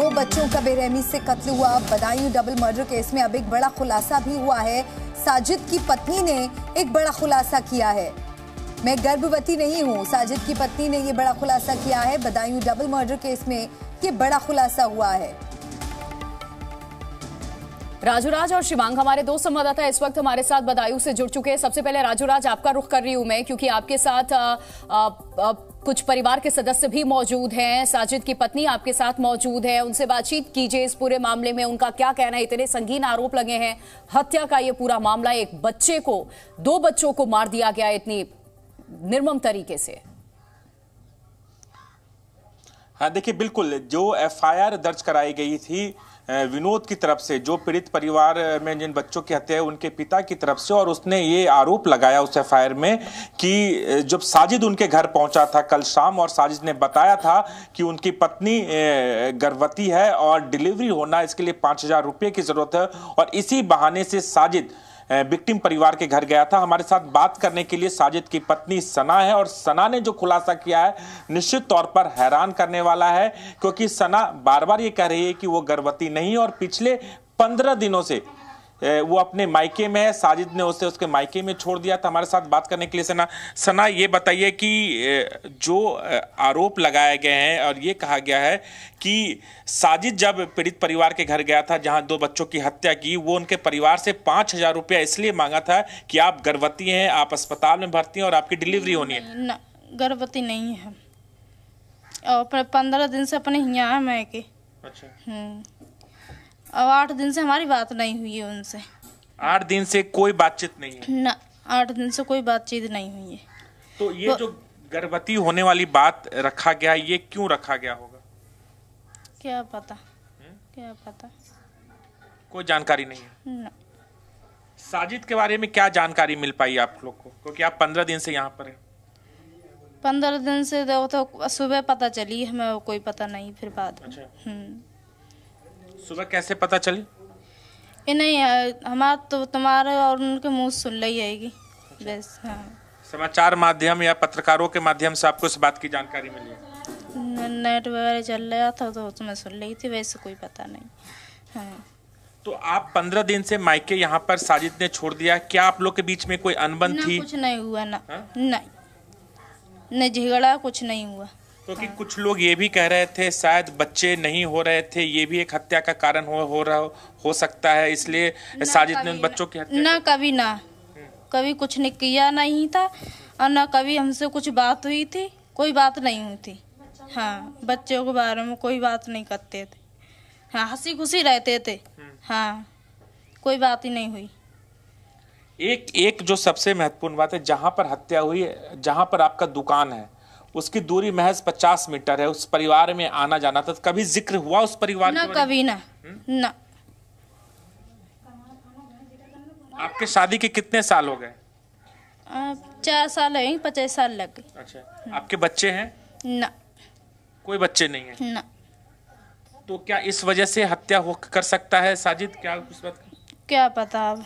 दो बच्चों का बेरहमी से कत्ल हुआ बदायूं डबल मर्डर केस में अब एक बड़ा खुलासा भी हुआ है साजिद की पत्नी ने एक बड़ा खुलासा किया है मैं गर्भवती नहीं हूं साजिद की पत्नी ने यह बड़ा खुलासा किया है बदायूं डबल मर्डर केस में यह बड़ा खुलासा हुआ है राजूराज और शिवांग हमारे दो संवाददाता इस वक्त हमारे साथ बदायूं से जुड़ चुके हैं सबसे पहले राजूराज आपका रुख कर रही हूं मैं क्योंकि आपके साथ आ, आ, आ, कुछ परिवार के सदस्य भी मौजूद हैं साजिद की पत्नी आपके साथ मौजूद है उनसे बातचीत कीजिए इस पूरे मामले में उनका क्या कहना है इतने संगीन आरोप लगे हैं हत्या का ये पूरा मामला एक बच्चे को दो बच्चों को मार दिया गया इतनी निर्मम तरीके से हाँ देखिए बिल्कुल जो एफआईआर दर्ज कराई गई थी विनोद की तरफ से जो पीड़ित परिवार में जिन बच्चों की हत्या है उनके पिता की तरफ से और उसने ये आरोप लगाया उस एफ में कि जब साजिद उनके घर पहुंचा था कल शाम और साजिद ने बताया था कि उनकी पत्नी गर्भवती है और डिलीवरी होना इसके लिए पाँच हज़ार रुपये की ज़रूरत है और इसी बहाने से साजिद विक्टिम परिवार के घर गया था हमारे साथ बात करने के लिए साजिद की पत्नी सना है और सना ने जो खुलासा किया है निश्चित तौर पर हैरान करने वाला है क्योंकि सना बार बार ये कह रही है कि वो गर्भवती नहीं और पिछले पंद्रह दिनों से वो अपने मायके में है साजिद ने उसे उसके मायके में छोड़ दिया था हमारे साथ बात करने के लिए सना सना ये बताइए कि जो आरोप लगाए गए हैं और ये कहा गया है कि साजिद जब पीड़ित परिवार के घर गया था जहां दो बच्चों की हत्या की वो उनके परिवार से पाँच हज़ार रुपया इसलिए मांगा था कि आप गर्भवती हैं आप अस्पताल में भर्ती हैं और आपकी डिलीवरी होनी है गर्भवती नहीं है और पंद्रह दिन से अपने यहाँ है अच्छा हम्म। और आठ दिन से हमारी बात नहीं हुई है उनसे आठ दिन से कोई बातचीत नहीं है ना आठ दिन से कोई बातचीत नहीं हुई है तो ये तो, जो गर्भवती होने वाली बात रखा गया ये क्यों रखा गया होगा क्या पता हुँ? हम्म? क्या पता कोई जानकारी नहीं है ना साजिद के बारे में क्या जानकारी मिल पाई आप लोग को क्योंकि आप पंद्रह दिन से यहाँ पर हैं पंद्रह दिन से तो, तो सुबह पता चली हमें कोई पता नहीं फिर बाद अच्छा। हम्म। सुबह कैसे पता चले ये नहीं हमारा तो तुम्हारे और उनके मुंह सुन ली आएगी अच्छा। बस हाँ समाचार माध्यम या पत्रकारों के माध्यम से आपको इस बात की जानकारी मिली नेट वगैरह चल रहा था तो उसमें तो सुन ली थी वैसे कोई पता नहीं हाँ तो आप पंद्रह दिन से मायके यहाँ पर साजिद ने छोड़ दिया क्या आप लोग के बीच में कोई अनबन थी कुछ नहीं हुआ ना हा? नहीं झगड़ा कुछ नहीं हुआ क्योंकि तो कुछ लोग ये भी कह रहे थे शायद बच्चे नहीं हो रहे थे ये भी एक हत्या का कारण हो हो रहा हो सकता है इसलिए साजिद ने उन बच्चों की हत्या ना कभी ना हम्म। कभी कुछ ने किया नहीं था और ना कभी हमसे कुछ बात हुई थी कोई बात नहीं हुई थी हाँ बच्चों के बारे में कोई बात नहीं करते थे हाँ हंसी खुशी रहते थे हम्म। हाँ कोई बात ही नहीं हुई एक एक जो सबसे महत्वपूर्ण बात है जहाँ पर हत्या हुई है जहाँ पर आपका दुकान है उसकी दूरी महज पचास मीटर है उस परिवार में आना जाना था तो कभी जिक्र हुआ उस परिवार ना कभी ना हम्म? ना आपके शादी के कितने साल हो गए चार साल है पचास साल लग गए अच्छा आपके बच्चे हैं ना कोई बच्चे नहीं है ना तो क्या इस वजह से हत्या हो कर सकता है साजिद क्या उस बात क्या पता अब